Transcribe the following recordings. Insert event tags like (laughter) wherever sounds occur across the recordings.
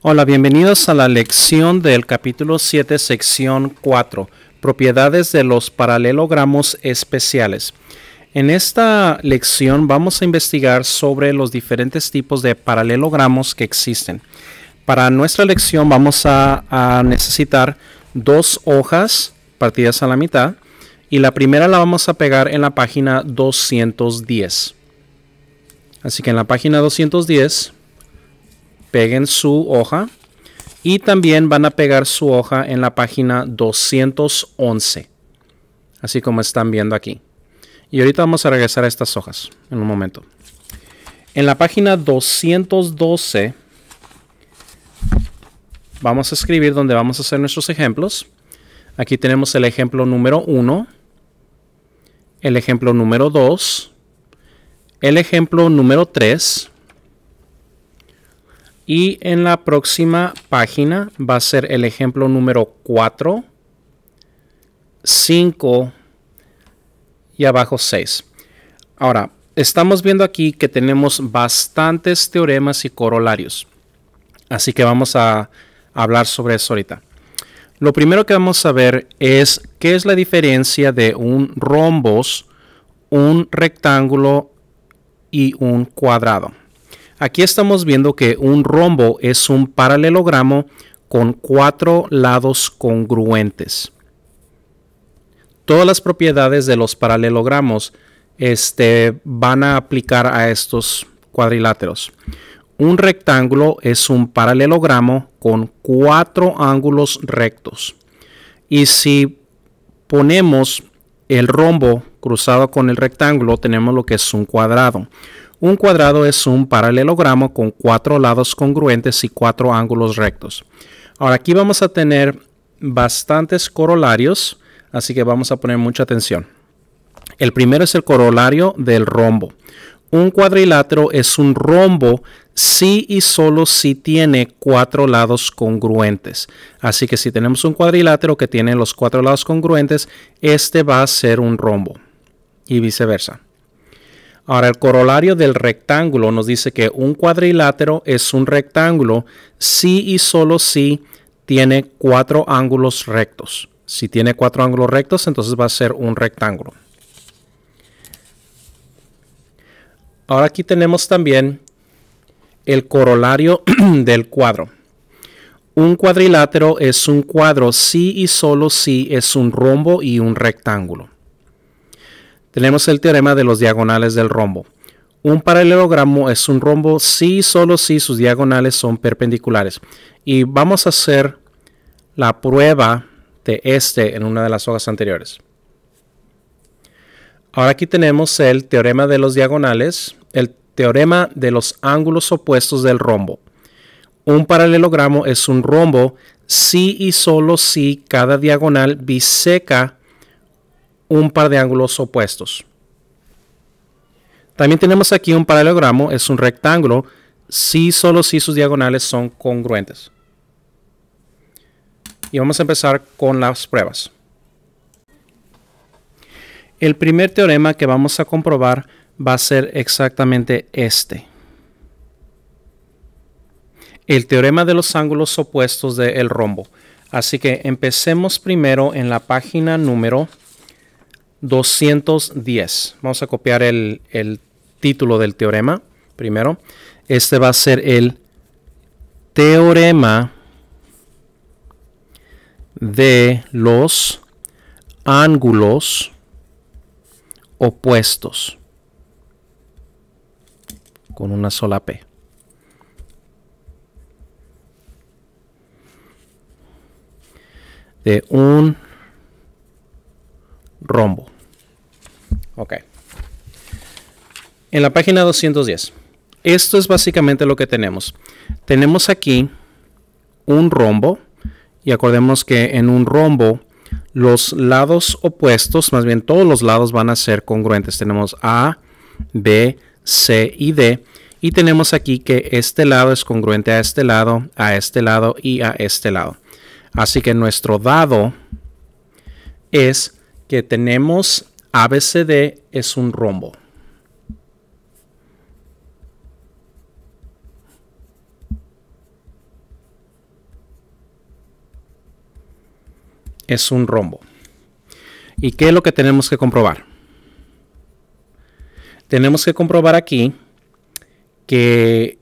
Hola, bienvenidos a la lección del capítulo 7, sección 4, propiedades de los paralelogramos especiales. En esta lección vamos a investigar sobre los diferentes tipos de paralelogramos que existen. Para nuestra lección vamos a, necesitar dos hojas partidas a la mitad y la primera la vamos a pegar en la página 210. Así que en la página 210 peguen su hoja y también van a pegar su hoja en la página 211, así como están viendo aquí. Y ahorita vamos a regresar a estas hojas en un momento. En la página 212 vamos a escribir donde vamos a hacer nuestros ejemplos. Aquí tenemos el ejemplo número 1, el ejemplo número 2, el ejemplo número 3, y en la próxima página va a ser el ejemplo número 4, 5 y abajo 6. Ahora, estamos viendo aquí que tenemos bastantes teoremas y corolarios. Así que vamos a hablar sobre eso ahorita. Lo primero que vamos a ver es qué es la diferencia de un rombos, un rectángulo y un cuadrado. Aquí estamos viendo que un rombo es un paralelogramo con cuatro lados congruentes. Todas las propiedades de los paralelogramos este, van a aplicar a estos cuadriláteros. Un rectángulo es un paralelogramo con cuatro ángulos rectos. Y si ponemos el rombo cruzado con el rectángulo, tenemos lo que es un cuadrado. Un cuadrado es un paralelogramo con cuatro lados congruentes y cuatro ángulos rectos. Ahora aquí vamos a tener bastantes corolarios, así que vamos a poner mucha atención. El primero es el corolario del rombo. Un cuadrilátero es un rombo si y solo si tiene cuatro lados congruentes. Así que si tenemos un cuadrilátero que tiene los cuatro lados congruentes, este va a ser un rombo y viceversa. Ahora, el corolario del rectángulo nos dice que un cuadrilátero es un rectángulo si y solo si tiene cuatro ángulos rectos. Si tiene cuatro ángulos rectos, entonces va a ser un rectángulo. Ahora aquí tenemos también el corolario (clears throat) del cuadro. Un cuadrilátero es un cuadro si y solo si es un rombo y un rectángulo. Tenemos el teorema de los diagonales del rombo. Un paralelogramo es un rombo si y solo si sus diagonales son perpendiculares. Y vamos a hacer la prueba de este en una de las hojas anteriores. Ahora aquí tenemos el teorema de los diagonales, el teorema de los ángulos opuestos del rombo. Un paralelogramo es un rombo si y solo si cada diagonal biseca un par de ángulos opuestos. También tenemos aquí un paralelogramo, es un rectángulo, si solo si sus diagonales son congruentes. Y vamos a empezar con las pruebas. El primer teorema que vamos a comprobar va a ser exactamente este. El teorema de los ángulos opuestos del rombo. Así que empecemos primero en la página número 210. Vamos a copiar el, el título del teorema primero. Este va a ser el teorema de los ángulos opuestos con una sola P. De un rombo. Ok. En la página 210. Esto es básicamente lo que tenemos. Tenemos aquí un rombo. Y acordemos que en un rombo los lados opuestos, más bien todos los lados van a ser congruentes. Tenemos A, B, C y D. Y tenemos aquí que este lado es congruente a este lado, a este lado y a este lado. Así que nuestro dado es que tenemos ABCD es un rombo. Es un rombo. ¿Y qué es lo que tenemos que comprobar? Tenemos que comprobar aquí que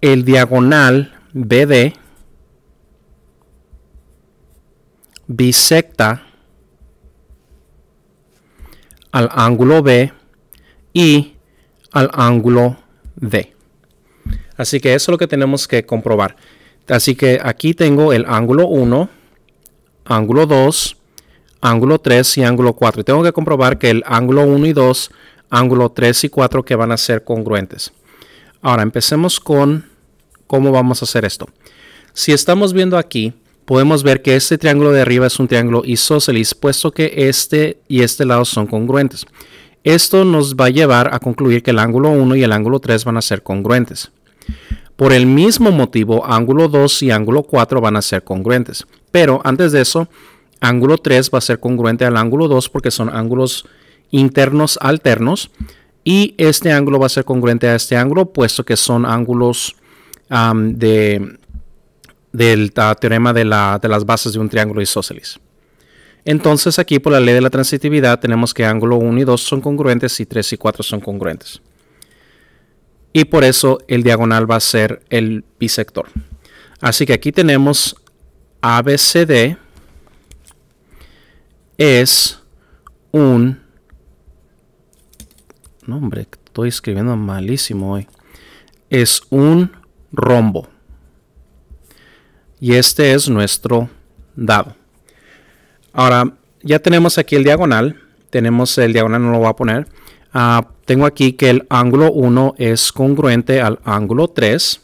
el diagonal BD bisecta al ángulo B y al ángulo D. Así que eso es lo que tenemos que comprobar. Así que aquí tengo el ángulo 1, ángulo 2, ángulo 3 y ángulo 4. tengo que comprobar que el ángulo 1 y 2, ángulo 3 y 4 que van a ser congruentes. Ahora empecemos con cómo vamos a hacer esto. Si estamos viendo aquí, podemos ver que este triángulo de arriba es un triángulo isósceles, puesto que este y este lado son congruentes. Esto nos va a llevar a concluir que el ángulo 1 y el ángulo 3 van a ser congruentes. Por el mismo motivo, ángulo 2 y ángulo 4 van a ser congruentes. Pero antes de eso, ángulo 3 va a ser congruente al ángulo 2 porque son ángulos internos alternos. Y este ángulo va a ser congruente a este ángulo, puesto que son ángulos de del teorema de, las bases de un triángulo isósceles. Entonces aquí por la ley de la transitividad tenemos que ángulo 1 y 2 son congruentes y 3 y 4 son congruentes. Y por eso el diagonal va a ser el bisector. Así que aquí tenemos ABCD es un... nombre estoy escribiendo malísimo hoy. Es un rombo y este es nuestro dado. Ahora, ya tenemos aquí el diagonal, tenemos el diagonal, no lo voy a poner. Ah, tengo aquí que el ángulo 1 es congruente al ángulo 3.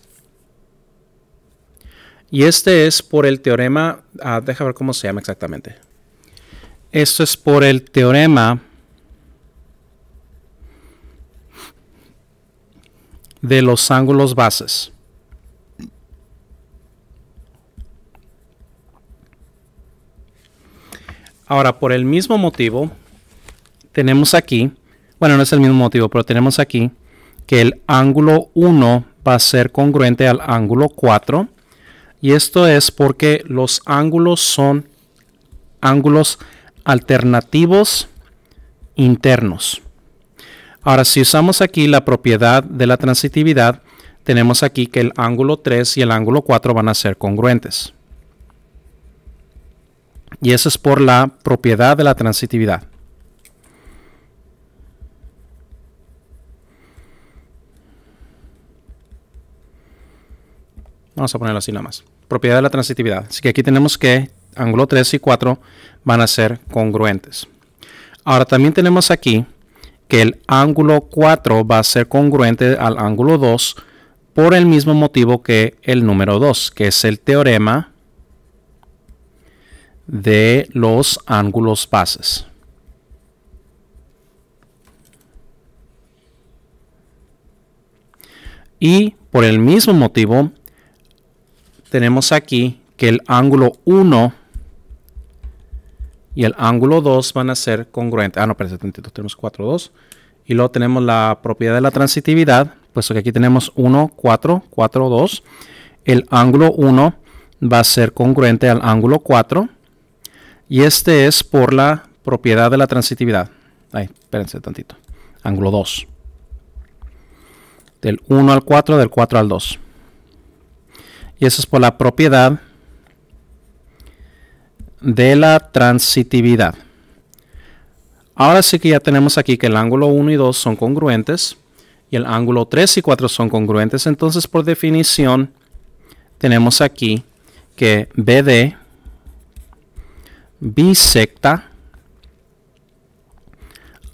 Y este es por el teorema, déjame ah, deja ver cómo se llama exactamente. Esto es por el teorema de los ángulos bases. Ahora, por el mismo motivo, tenemos aquí, bueno, no es el mismo motivo, pero tenemos aquí que el ángulo 1 va a ser congruente al ángulo 4. Y esto es porque los ángulos son ángulos alternativos internos. Ahora, si usamos aquí la propiedad de la transitividad, tenemos aquí que el ángulo 3 y el ángulo 4 van a ser congruentes. Y eso es por la propiedad de la transitividad. Vamos a ponerlo así nada más. Propiedad de la transitividad. Así que aquí tenemos que ángulo 3 y 4 van a ser congruentes. Ahora también tenemos aquí que el ángulo 4 va a ser congruente al ángulo 2 por el mismo motivo que el número 2, que es el teorema de los ángulos bases. Y por el mismo motivo, tenemos aquí que el ángulo 1 y el ángulo 2 van a ser congruentes. Ah, no, espérate, tenemos 4, 2. Y luego tenemos la propiedad de la transitividad, puesto que aquí tenemos 1, 4, 4, 2. El ángulo 1 va a ser congruente al ángulo 4 y este es por la propiedad de la transitividad. Ahí, espérense tantito. Ángulo 2. Del 1 al 4, del 4 al 2. Y eso es por la propiedad de la transitividad. Ahora sí que ya tenemos aquí que el ángulo 1 y 2 son congruentes y el ángulo 3 y 4 son congruentes. Entonces, por definición, tenemos aquí que BD bisecta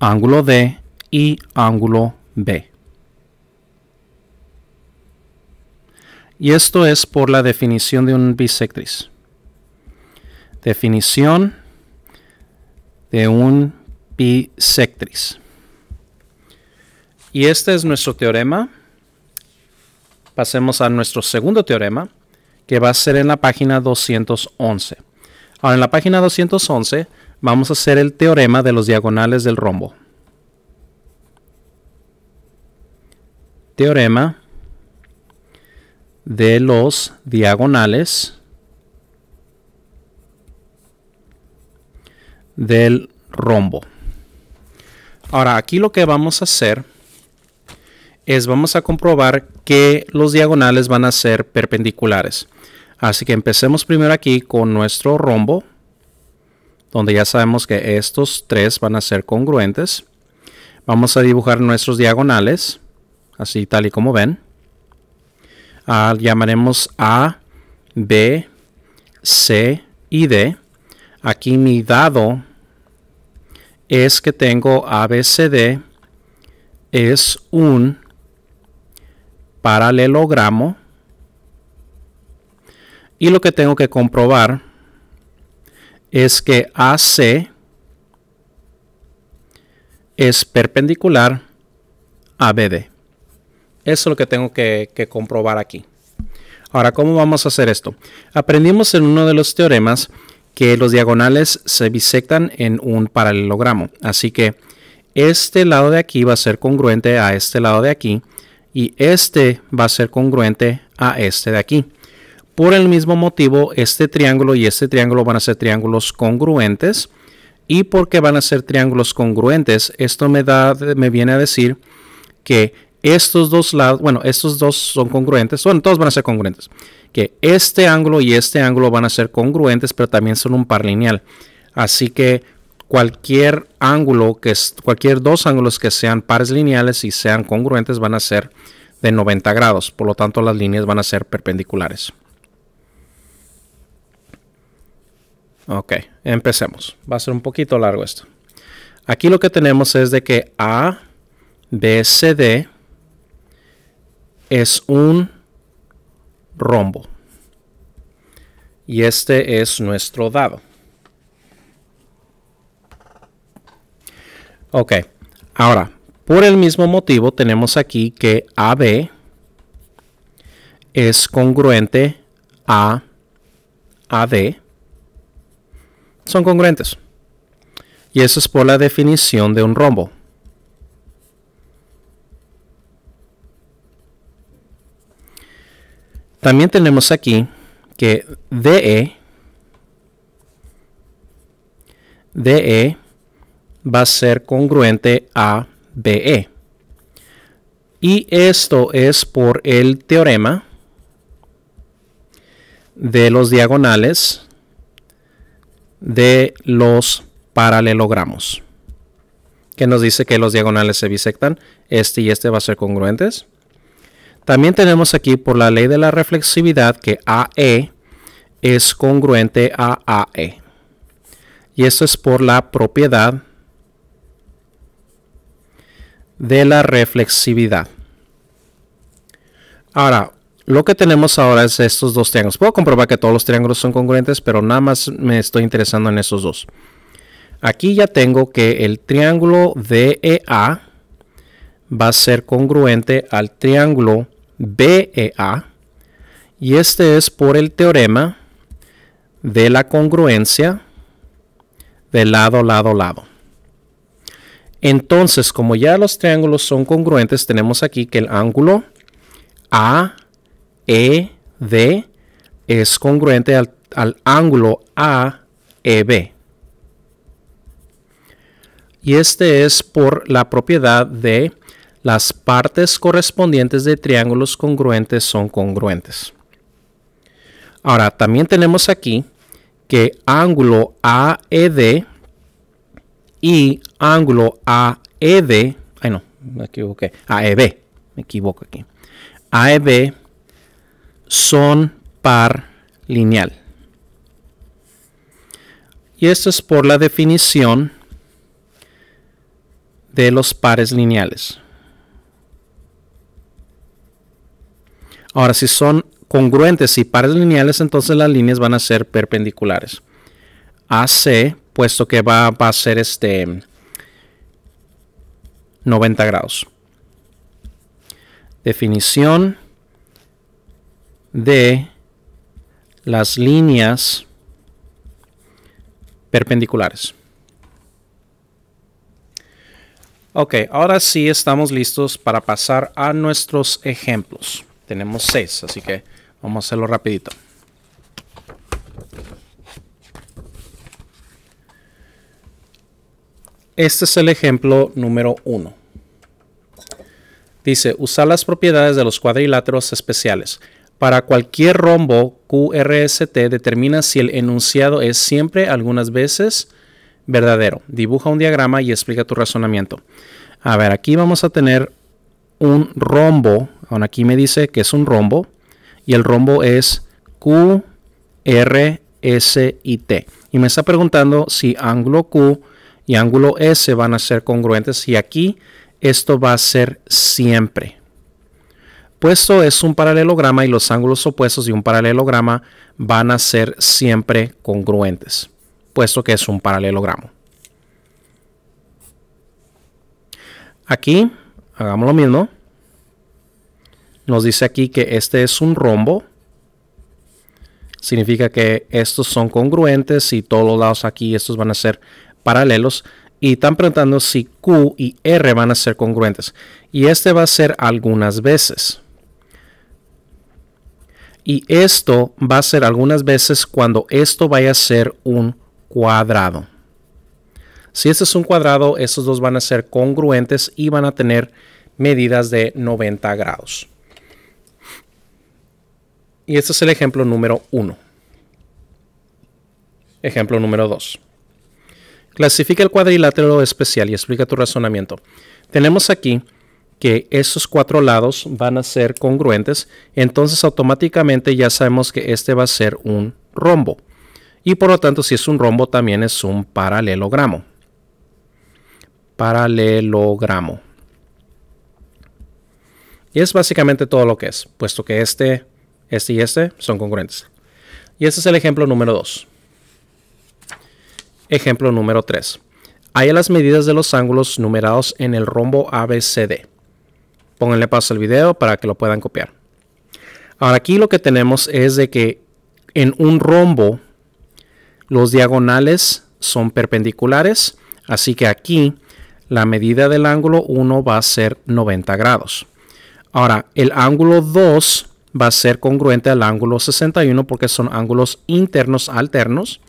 ángulo D y ángulo B. Y esto es por la definición de un bisectriz. Definición de un bisectriz. Y este es nuestro teorema. Pasemos a nuestro segundo teorema, que va a ser en la página 211. Ahora en la página 211 vamos a hacer el teorema de los diagonales del rombo. Teorema de los diagonales del rombo. Ahora aquí lo que vamos a hacer es vamos a comprobar que los diagonales van a ser perpendiculares. Así que empecemos primero aquí con nuestro rombo, donde ya sabemos que estos tres van a ser congruentes. Vamos a dibujar nuestros diagonales, así tal y como ven. Ah, llamaremos A, B, C y D. Aquí mi dado es que tengo ABCD es un paralelogramo y lo que tengo que comprobar es que AC es perpendicular a BD. Eso es lo que tengo que, que comprobar aquí. Ahora, ¿cómo vamos a hacer esto? Aprendimos en uno de los teoremas que los diagonales se bisectan en un paralelogramo. Así que este lado de aquí va a ser congruente a este lado de aquí y este va a ser congruente a este de aquí. Por el mismo motivo, este triángulo y este triángulo van a ser triángulos congruentes. Y porque van a ser triángulos congruentes, esto me, da, me viene a decir que estos dos lados, bueno, estos dos son congruentes, bueno, todos van a ser congruentes. Que este ángulo y este ángulo van a ser congruentes, pero también son un par lineal. Así que cualquier ángulo, que cualquier dos ángulos que sean pares lineales y sean congruentes van a ser de 90 grados. Por lo tanto, las líneas van a ser perpendiculares. Ok, empecemos. Va a ser un poquito largo esto. Aquí lo que tenemos es de que ABCD es un rombo. Y este es nuestro dado. Ok, ahora, por el mismo motivo tenemos aquí que AB es congruente a AD son congruentes. Y eso es por la definición de un rombo. También tenemos aquí que DE, e, DE e va a ser congruente a BE. E. Y esto es por el teorema de los diagonales de los paralelogramos, que nos dice que los diagonales se bisectan, este y este va a ser congruentes. También tenemos aquí por la ley de la reflexividad que AE es congruente a AE. Y esto es por la propiedad de la reflexividad. Ahora, lo que tenemos ahora es estos dos triángulos. Puedo comprobar que todos los triángulos son congruentes, pero nada más me estoy interesando en esos dos. Aquí ya tengo que el triángulo DEA e va a ser congruente al triángulo BEA. E y este es por el teorema de la congruencia de lado, lado, lado. Entonces, como ya los triángulos son congruentes, tenemos aquí que el ángulo A ED es congruente al, al ángulo AEB. Y este es por la propiedad de las partes correspondientes de triángulos congruentes son congruentes. Ahora, también tenemos aquí que ángulo AED y ángulo AED, ay no, me equivoqué, AEB, me equivoco aquí. AEB son par lineal. Y esto es por la definición de los pares lineales. Ahora, si son congruentes y pares lineales, entonces las líneas van a ser perpendiculares. AC, puesto que va, va a ser este 90 grados. Definición de las líneas perpendiculares. Ok, ahora sí estamos listos para pasar a nuestros ejemplos. Tenemos seis, así que vamos a hacerlo rapidito. Este es el ejemplo número uno. Dice, usar las propiedades de los cuadriláteros especiales. Para cualquier rombo, QRST determina si el enunciado es siempre, algunas veces, verdadero. Dibuja un diagrama y explica tu razonamiento. A ver, aquí vamos a tener un rombo. aquí me dice que es un rombo. Y el rombo es Q, R, S y T. Y me está preguntando si ángulo Q y ángulo S van a ser congruentes. Y aquí esto va a ser siempre puesto es un paralelograma y los ángulos opuestos de un paralelograma van a ser siempre congruentes, puesto que es un paralelogramo. Aquí hagamos lo mismo. Nos dice aquí que este es un rombo. Significa que estos son congruentes y todos los lados aquí estos van a ser paralelos y están preguntando si Q y R van a ser congruentes. Y este va a ser algunas veces. Y esto va a ser algunas veces cuando esto vaya a ser un cuadrado. Si este es un cuadrado, estos dos van a ser congruentes y van a tener medidas de 90 grados. Y este es el ejemplo número 1. Ejemplo número 2. Clasifica el cuadrilátero especial y explica tu razonamiento. Tenemos aquí que esos cuatro lados van a ser congruentes, entonces automáticamente ya sabemos que este va a ser un rombo. Y por lo tanto, si es un rombo, también es un paralelogramo. Paralelogramo. Y es básicamente todo lo que es, puesto que este, este y este son congruentes. Y este es el ejemplo número 2. Ejemplo número 3. Hay las medidas de los ángulos numerados en el rombo ABCD. Pónganle paso al video para que lo puedan copiar. Ahora aquí lo que tenemos es de que en un rombo los diagonales son perpendiculares, así que aquí la medida del ángulo 1 va a ser 90 grados. Ahora, el ángulo 2 va a ser congruente al ángulo 61 porque son ángulos internos alternos.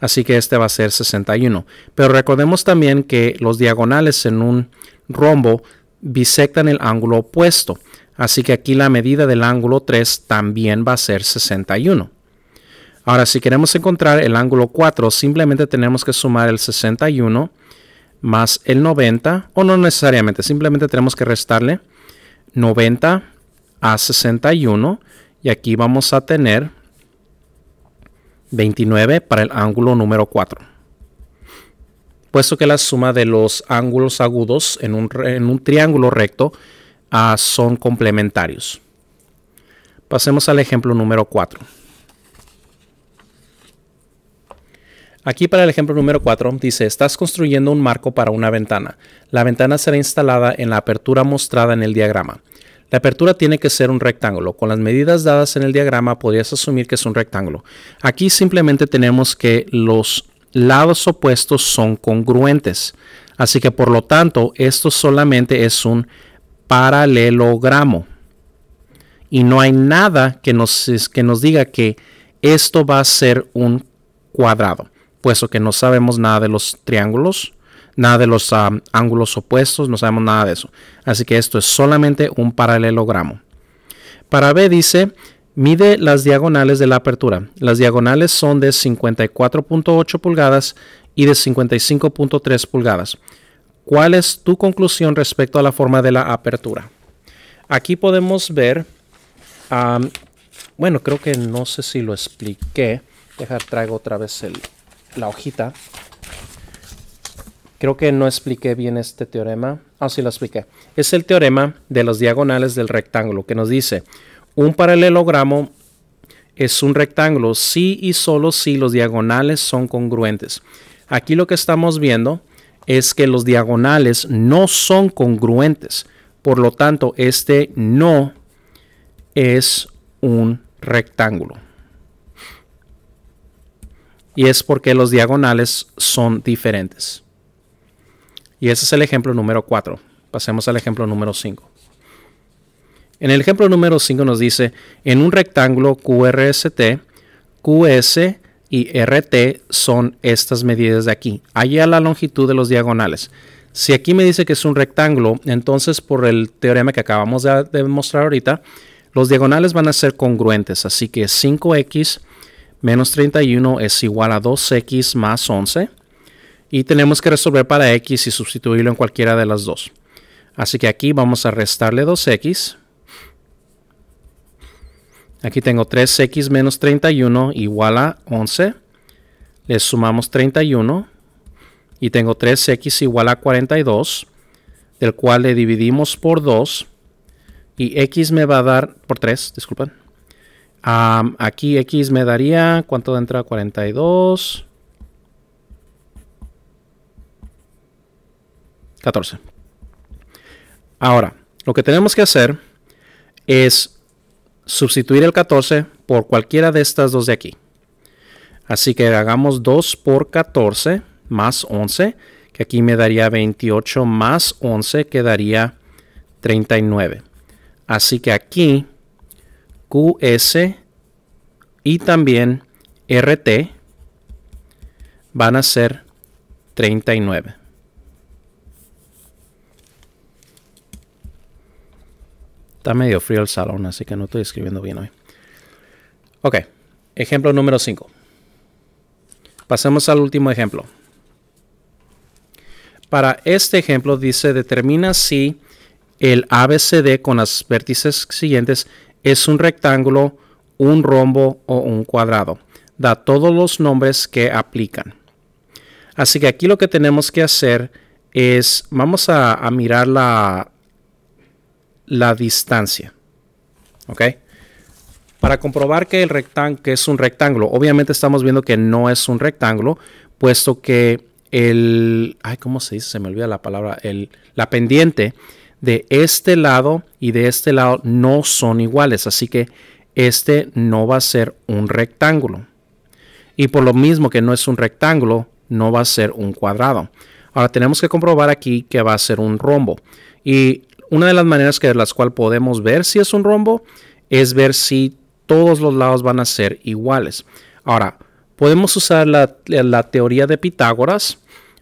Así que este va a ser 61. Pero recordemos también que los diagonales en un rombo bisectan el ángulo opuesto. Así que aquí la medida del ángulo 3 también va a ser 61. Ahora, si queremos encontrar el ángulo 4, simplemente tenemos que sumar el 61 más el 90, o no necesariamente, simplemente tenemos que restarle 90 a 61, y aquí vamos a tener 29 para el ángulo número 4 puesto que la suma de los ángulos agudos en un, triángulo recto ah, son complementarios. Pasemos al ejemplo número 4. Aquí para el ejemplo número 4 dice, estás construyendo un marco para una ventana. La ventana será instalada en la apertura mostrada en el diagrama. La apertura tiene que ser un rectángulo. Con las medidas dadas en el diagrama podrías asumir que es un rectángulo. Aquí simplemente tenemos que los lados opuestos son congruentes. Así que por lo tanto, esto solamente es un paralelogramo. Y no hay nada que nos, que nos diga que esto va a ser un cuadrado, puesto que no sabemos nada de los triángulos, nada de los ah, ángulos opuestos, no sabemos nada de eso. Así que esto es solamente un paralelogramo. Para B dice, Mide las diagonales de la apertura. Las diagonales son de 54.8 pulgadas y de 55.3 pulgadas. ¿Cuál es tu conclusión respecto a la forma de la apertura? Aquí podemos ver, bueno, creo que no sé si lo expliqué. Dejar, traigo otra vez la hojita. Creo que no expliqué bien este teorema. Ah, sí lo expliqué. Es el teorema de las diagonales del rectángulo que nos dice un paralelogramo es un rectángulo si y solo si los diagonales son congruentes. Aquí lo que estamos viendo es que los diagonales no son congruentes. Por lo tanto, este no es un rectángulo. Y es porque los diagonales son diferentes. Y ese es el ejemplo número 4. Pasemos al ejemplo número 5. En el ejemplo número 5 nos dice, en un rectángulo QRST, QS y RT son estas medidas de aquí, allá la longitud de los diagonales. Si aquí me dice que es un rectángulo, entonces por el teorema que acabamos de demostrar ahorita, los diagonales van a ser congruentes, así que 5x menos 31 es igual a 2x más 11. Y tenemos que resolver para x y sustituirlo en cualquiera de las dos. Así que aquí vamos a restarle 2x Aquí tengo 3x menos 31 igual a 11. Le sumamos 31. Y tengo 3x igual a 42, del cual le dividimos por 2. Y x me va a dar, por 3, disculpen. aquí x me daría, ¿cuánto entrada? 42. 14. Ahora, lo que tenemos que hacer es sustituir el 14 por cualquiera de estas dos de aquí. Así que hagamos 2 por 14 más 11, que aquí me daría 28 más 11 quedaría 39. Así que aquí QS y también RT van a ser 39. Está medio frío el salón, así que no estoy escribiendo bien hoy. Ok, ejemplo número 5. Pasemos al último ejemplo. Para este ejemplo dice, determina si el ABCD con las vértices siguientes es un rectángulo, un rombo o un cuadrado. Da todos los nombres que aplican. Así que aquí lo que tenemos que hacer es, vamos a mirar la, la distancia. ¿Ok? Para comprobar que, el que es un rectángulo, obviamente estamos viendo que no es un rectángulo, puesto que el, ay, ¿cómo se dice? Se me olvida la palabra, el, la pendiente de este lado y de este lado no son iguales, así que este no va a ser un rectángulo. Y por lo mismo que no es un rectángulo, no va a ser un cuadrado. Ahora tenemos que comprobar aquí que va a ser un rombo. Y una de las maneras que las cual podemos ver si es un rombo es ver si todos los lados van a ser iguales. Ahora, podemos usar la, teoría de Pitágoras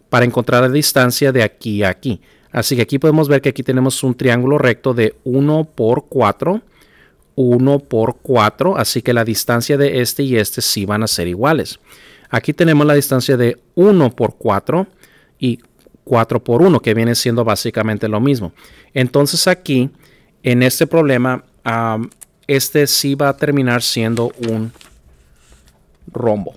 para encontrar la distancia de aquí a aquí. Así que aquí podemos ver que aquí tenemos un triángulo recto de 1 por 4, 1 por 4, así que la distancia de este y este sí van a ser iguales. Aquí tenemos la distancia de 1 por 4 y 4 por 1, que viene siendo básicamente lo mismo. Entonces aquí, en este problema, este sí va a terminar siendo un rombo.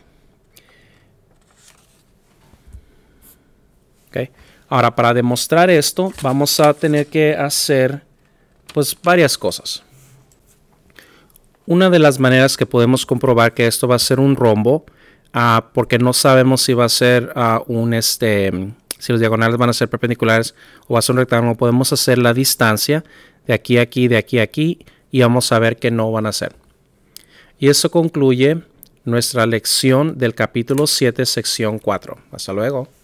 Okay. Ahora, para demostrar esto, vamos a tener que hacer pues varias cosas. Una de las maneras que podemos comprobar que esto va a ser un rombo, ah, porque no sabemos si va a ser ah, un este si los diagonales van a ser perpendiculares o va a ser un rectángulo, podemos hacer la distancia de aquí a aquí, de aquí a aquí, y vamos a ver que no van a ser. Y eso concluye nuestra lección del capítulo 7, sección 4. Hasta luego.